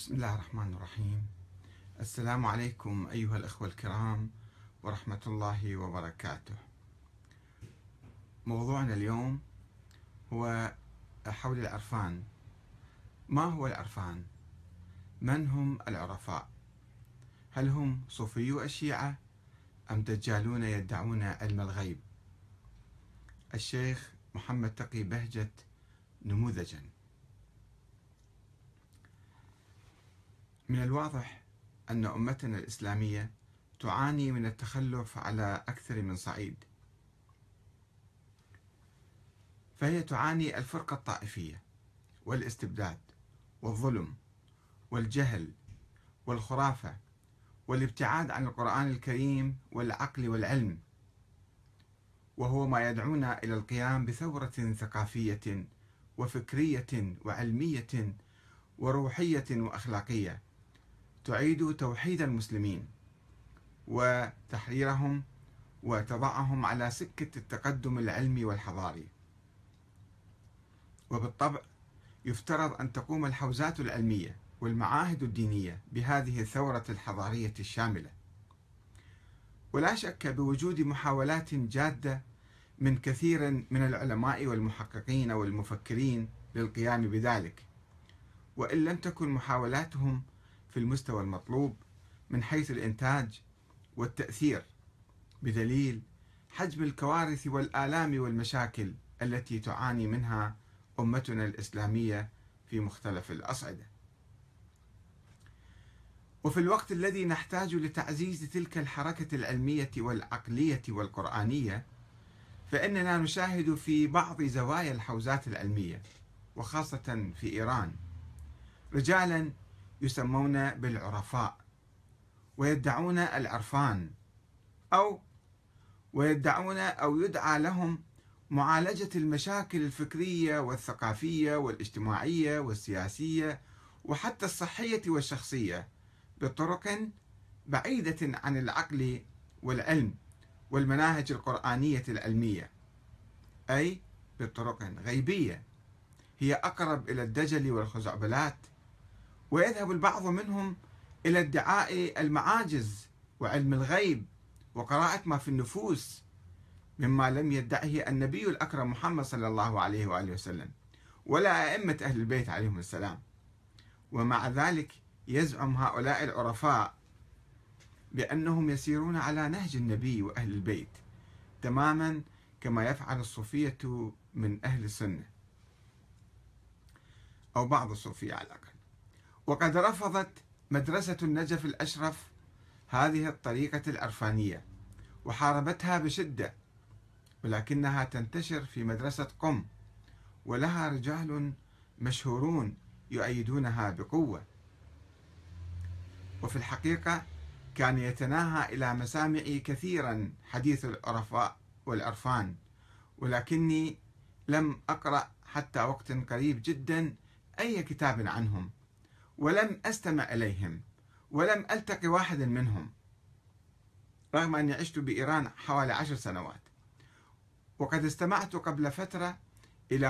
بسم الله الرحمن الرحيم السلام عليكم أيها الأخوة الكرام ورحمة الله وبركاته موضوعنا اليوم هو حول العرفان ما هو العرفان؟ من هم العرفاء؟ هل هم صوفيو الشيعة أم دجالون يدعون علم الغيب؟ الشيخ محمد تقي بهجت نموذجاً من الواضح أن أمتنا الإسلامية تعاني من التخلف على أكثر من صعيد فهي تعاني الفرقة الطائفية والاستبداد والظلم والجهل والخرافة والابتعاد عن القرآن الكريم والعقل والعلم وهو ما يدعونا إلى القيام بثورة ثقافية وفكرية وعلمية وروحية وأخلاقية تعيد توحيد المسلمين وتحريرهم وتضعهم على سكة التقدم العلمي والحضاري وبالطبع يفترض أن تقوم الحوزات العلمية والمعاهد الدينية بهذه الثورة الحضارية الشاملة ولا شك بوجود محاولات جادة من كثير من العلماء والمحققين والمفكرين للقيام بذلك وإن لم تكن محاولاتهم في المستوى المطلوب من حيث الإنتاج والتأثير بدليل حجم الكوارث والآلام والمشاكل التي تعاني منها أمتنا الإسلامية في مختلف الأصعدة وفي الوقت الذي نحتاج لتعزيز تلك الحركة العلمية والعقلية والقرآنية فإننا نشاهد في بعض زوايا الحوزات العلمية وخاصة في إيران رجالا يسمون بالعرفاء ويدعون العرفان أو ويدعون أو يدعى لهم معالجة المشاكل الفكرية والثقافية والاجتماعية والسياسية وحتى الصحية والشخصية بطرق بعيدة عن العقل والعلم والمناهج القرآنية العلمية أي بطرق غيبية هي أقرب إلى الدجل والخزعبلات ويذهب البعض منهم إلى ادعاء المعاجز وعلم الغيب وقراءة ما في النفوس مما لم يدعه النبي الأكرم محمد صلى الله عليه وآله وسلم ولا أئمة أهل البيت عليهم السلام ومع ذلك يزعم هؤلاء العرفاء بأنهم يسيرون على نهج النبي وأهل البيت تماما كما يفعل الصوفية من أهل السنة أو بعض الصوفية على الأقل وقد رفضت مدرسة النجف الأشرف هذه الطريقة العرفانية وحاربتها بشدة ولكنها تنتشر في مدرسة قم ولها رجال مشهورون يؤيدونها بقوة وفي الحقيقة كان يتناهى إلى مسامعي كثيرا حديث العرفاء والعرفان ولكني لم أقرأ حتى وقت قريب جدا أي كتاب عنهم ولم أستمع إليهم ولم ألتقي واحدا منهم رغم أني عشت بإيران حوالي عشر سنوات وقد استمعت قبل فترة إلى